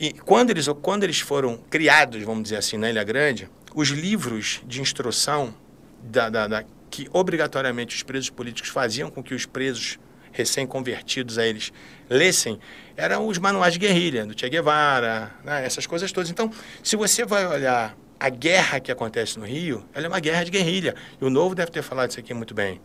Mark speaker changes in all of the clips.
Speaker 1: E quando eles, quando eles foram criados, vamos dizer assim, na Ilha Grande, os livros de instrução da, da, da que obrigatoriamente os presos políticos faziam com que os presos recém-convertidos a eles lessem, eram os manuais de guerrilha, do Che Guevara, né, essas coisas todas. Então, se você vai olhar a guerra que acontece no Rio, ela é uma guerra de guerrilha. E o Novo deve ter falado isso aqui muito bem.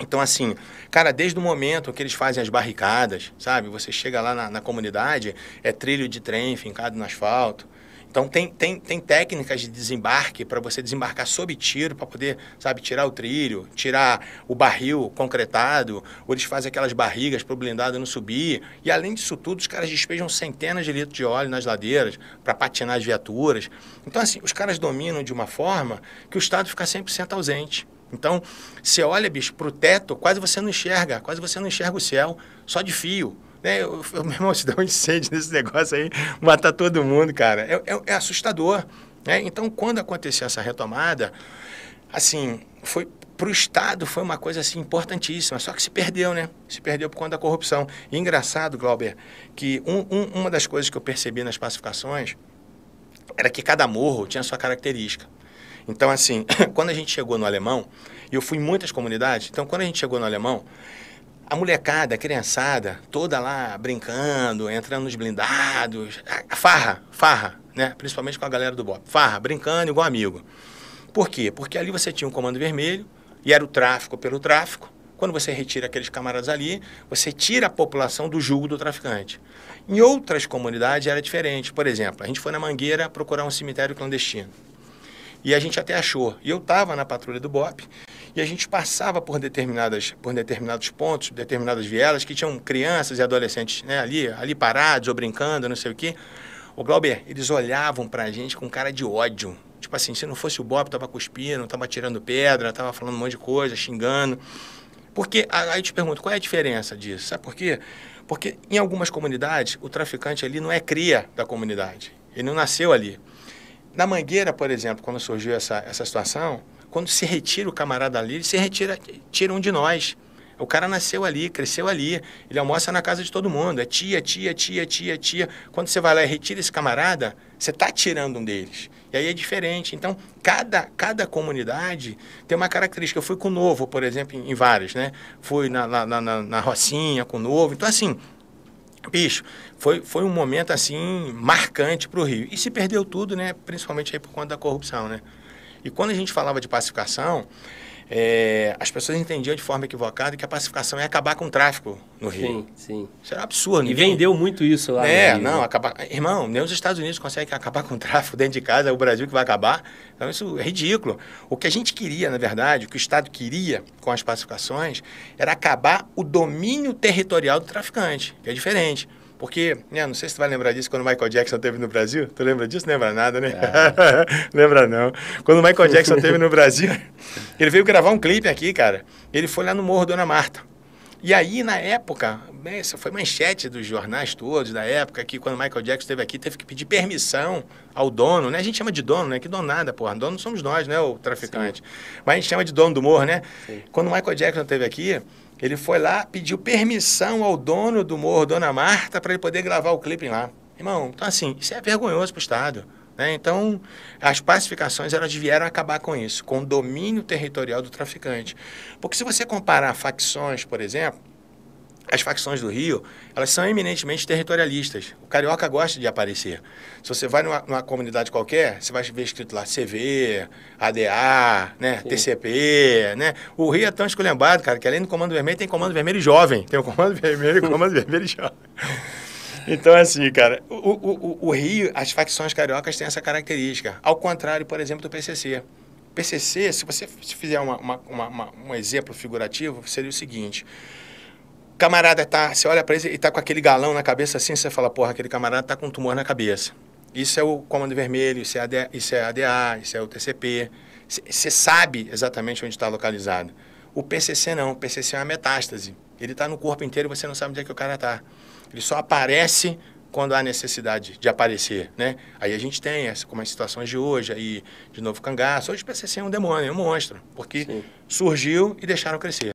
Speaker 1: Então, assim, cara, desde o momento que eles fazem as barricadas, sabe? Você chega lá na, na comunidade, é trilho de trem fincado no asfalto. Então, tem, tem, tem técnicas de desembarque para você desembarcar sob tiro, para poder, sabe, tirar o trilho, tirar o barril concretado, ou eles fazem aquelas barrigas para o blindado não subir. E, além disso tudo, os caras despejam centenas de litros de óleo nas ladeiras para patinar as viaturas. Então, assim, os caras dominam de uma forma que o Estado fica 100% ausente. Então, você olha, bicho, pro teto, quase você não enxerga, quase você não enxerga o céu, só de fio. Né? Eu, eu, meu irmão, se dá um incêndio nesse negócio aí, matar todo mundo, cara. É, é, é assustador. Né? Então, quando aconteceu essa retomada, assim, foi para o Estado foi uma coisa assim importantíssima, só que se perdeu, né? Se perdeu por conta da corrupção. E engraçado, Glauber, que um, um, uma das coisas que eu percebi nas pacificações era que cada morro tinha sua característica. Então, assim, quando a gente chegou no alemão, e eu fui em muitas comunidades, então quando a gente chegou no alemão, a molecada, a criançada, toda lá brincando, entrando nos blindados, farra, farra, né? Principalmente com a galera do Bob. Farra, brincando igual amigo. Por quê? Porque ali você tinha um comando vermelho e era o tráfico pelo tráfico. Quando você retira aqueles camaradas ali, você tira a população do jugo do traficante. Em outras comunidades era diferente. Por exemplo, a gente foi na Mangueira procurar um cemitério clandestino. E a gente até achou. E eu estava na patrulha do BOP e a gente passava por, determinadas, por determinados pontos, determinadas vielas que tinham crianças e adolescentes né, ali, ali parados ou brincando, não sei o quê. O Glauber, eles olhavam para a gente com cara de ódio. Tipo assim, se não fosse o Bob, tava cuspindo, tava tirando pedra, tava falando um monte de coisa, xingando. Porque, aí eu te pergunto, qual é a diferença disso? Sabe por quê? Porque em algumas comunidades, o traficante ali não é cria da comunidade. Ele não nasceu ali. Na Mangueira, por exemplo, quando surgiu essa, essa situação, quando se retira o camarada ali, ele se retira tira um de nós. O cara nasceu ali, cresceu ali, ele almoça na casa de todo mundo, é tia, tia, tia, tia, tia. Quando você vai lá e retira esse camarada, você está tirando um deles. E aí é diferente. Então, cada, cada comunidade tem uma característica. Eu fui com o Novo, por exemplo, em, várias, né? Fui na, na, na, na Rocinha, com o Novo. Então, assim, Bicho, foi, foi um momento assim marcante para o Rio. E se perdeu tudo, né? Principalmente aí por conta da corrupção, né? E quando a gente falava de pacificação, é, as pessoas entendiam de forma equivocada que a pacificação é acabar com o tráfico no Rio. Sim, sim. Isso era é absurdo. E ninguém... vendeu muito isso lá. É, Rio, né? não, né? acabar... Irmão, nem os Estados Unidos conseguem acabar com o tráfico dentro de casa, é o Brasil que vai acabar. Então isso é ridículo. O que a gente queria, na verdade, o que o Estado queria com as pacificações, era acabar o domínio territorial do traficante, que é diferente. Porque, né, não sei se você vai lembrar disso, quando o Michael Jackson teve no Brasil, tu lembra disso? Lembra nada, né? É. lembra não. Quando o Michael Jackson teve no Brasil, ele veio gravar um clipe aqui, cara. Ele foi lá no Morro Dona Marta. E aí, na época, essa foi manchete dos jornais todos da época, que quando Michael Jackson esteve aqui, teve que pedir permissão ao dono, né? A gente chama de dono, né? Que dono nada, porra. Dono somos nós, né? O traficante. Sim. Mas a gente chama de dono do morro, né? Sim. Quando Michael Jackson esteve aqui, ele foi lá, pediu permissão ao dono do morro, Dona Marta, para ele poder gravar o clipe lá. Irmão, então assim, isso é vergonhoso pro Estado. Né? Então, as pacificações elas vieram acabar com isso, com o domínio territorial do traficante. Porque se você comparar facções, por exemplo, as facções do Rio, elas são eminentemente territorialistas. O carioca gosta de aparecer. Se você vai numa, numa comunidade qualquer, você vai ver escrito lá CV, ADA, né, TCP, né? O Rio é tão esculhambado, cara, que além do Comando Vermelho, tem Comando Vermelho Jovem. Tem o Comando Vermelho e o Comando Vermelho Jovem. Então, é assim, cara, o, o, o, Rio, as facções cariocas têm essa característica. Ao contrário, por exemplo, do PCC. PCC, se você fizer uma, uma, uma, um exemplo figurativo, seria o seguinte. Camarada tá, você olha para ele e tá com aquele galão na cabeça assim, você fala, porra, aquele camarada tá com um tumor na cabeça. Isso é o Comando Vermelho, isso é ADA, isso é, ADA, isso é o TCP. Você sabe exatamente onde está localizado. O PCC não, o PCC é uma metástase. Ele está no corpo inteiro e você não sabe onde é que o cara está. Ele só aparece quando há necessidade de aparecer, né? Aí a gente tem essa, como as situações de hoje, aí de novo cangaço. Hoje o PCC é um demônio, é um monstro, porque Sim. surgiu e deixaram crescer.